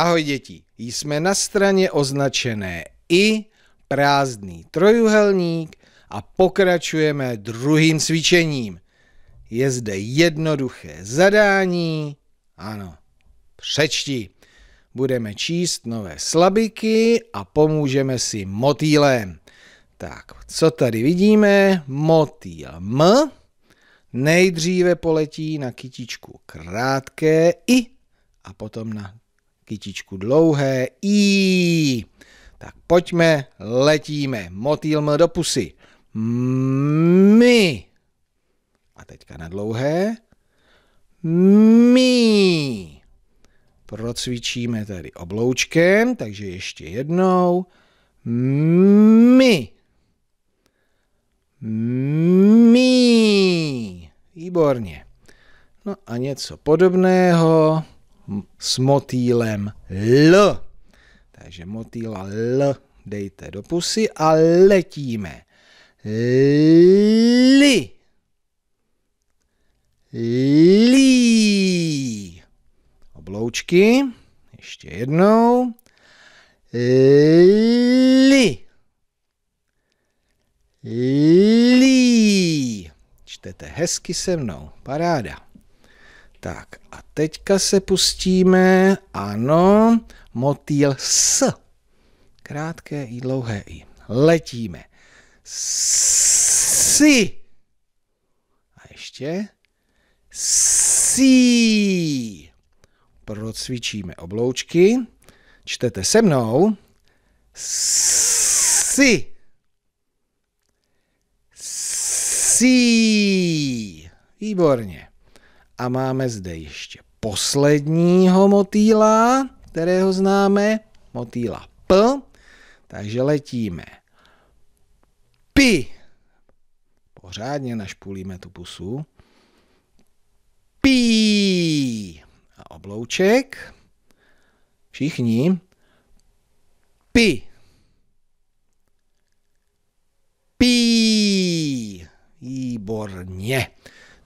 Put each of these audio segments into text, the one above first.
Ahoj děti, jsme na straně označené i prázdný trojuhelník a pokračujeme druhým cvičením. Je zde jednoduché zadání. Ano, přečti. Budeme číst nové slabiky a pomůžeme si motýlem. Tak, co tady vidíme? Motýl M nejdříve poletí na kytičku krátké I a potom na kytičku dlouhé I. Tak pojďme, letíme. Motýl do pusy. My. A teďka na dlouhé. My. Procvičíme tady obloučkem, takže ještě jednou. My. My. Výborně. No a něco podobného s motýlem L. Takže motýla L dejte do pusy a letíme. Li. Li. Obloučky. Ještě jednou. Li. Li. Čtete hezky se mnou. Paráda. Tak a teďka se pustíme, ano, motýl S. Krátké i dlouhé i. Letíme. Si. A ještě. Si. Procvičíme obloučky. Čtete se mnou. Si. Si. Výborně. A máme zde ještě posledního motýla, kterého známe, motýla P. Takže letíme pi. Pořádně našpulíme tu pusu. P. A oblouček. Všichni. Pi. Pí. Výborně.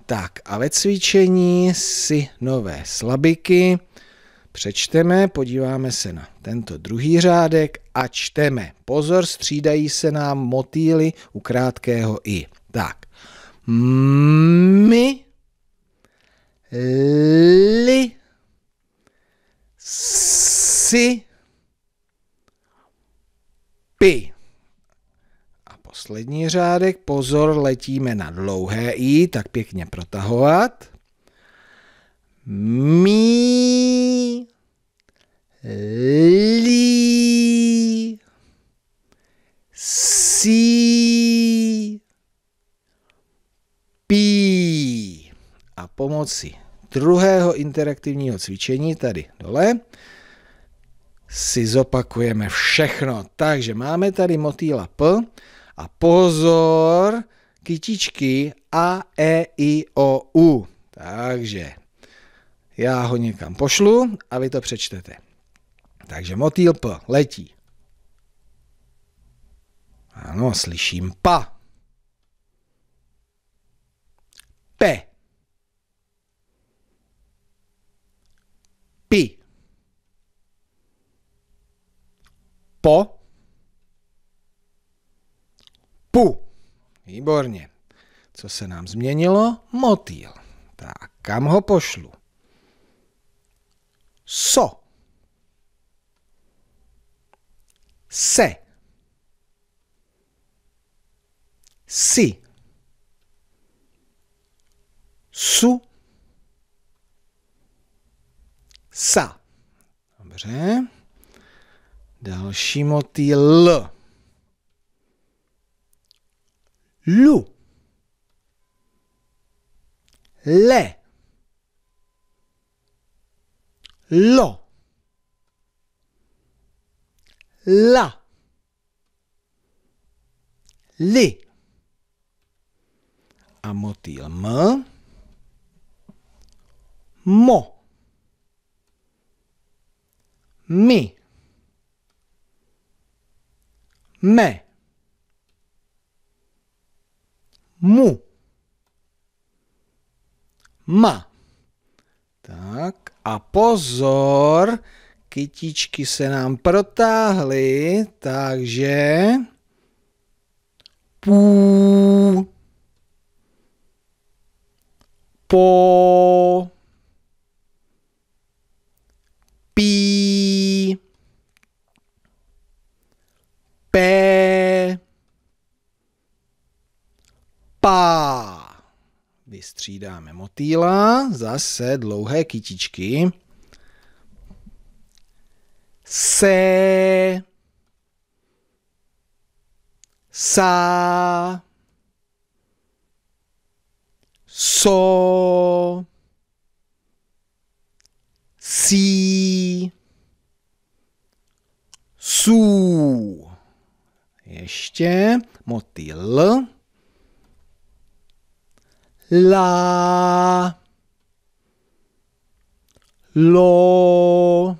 Tak a ve cvičení si nové slabiky přečteme, podíváme se na tento druhý řádek a čteme. Pozor, střídají se nám motýly u krátkého i. Tak. My li si pi poslední řádek, pozor, letíme na dlouhé i, tak pěkně protahovat. Mí, lí, sí, pí. A pomocí druhého interaktivního cvičení tady dole si zopakujeme všechno. Takže máme tady motýla P, a pozor, kytičky A, E, I, O, U. Takže já ho někam pošlu a vy to přečtete. Takže motýl P letí. Ano, slyším pa. P. Pi. Po pu. Výborně. Co se nám změnilo? Motýl. Tak, kam ho pošlu? So. Se. Si. Su. Sa. Dobře. Další motýl L. Lo le l'o, la, les. main. mot, mais, mais. mu. Ma. Tak a pozor, kytičky se nám protáhly, takže pů po střídáme motýla, zase dlouhé kytičky. Se, sa, so, si, su. Ještě motýl la lo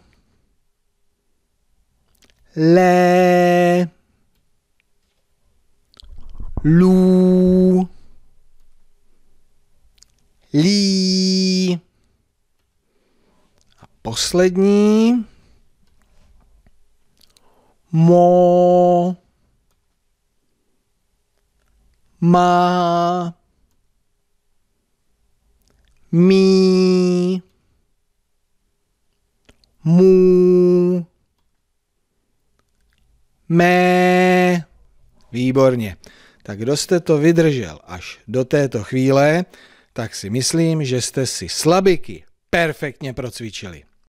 le lu li a poslední mo ma mí, mu, mé. Výborně. Tak kdo jste to vydržel až do této chvíle, tak si myslím, že jste si slabiky perfektně procvičili.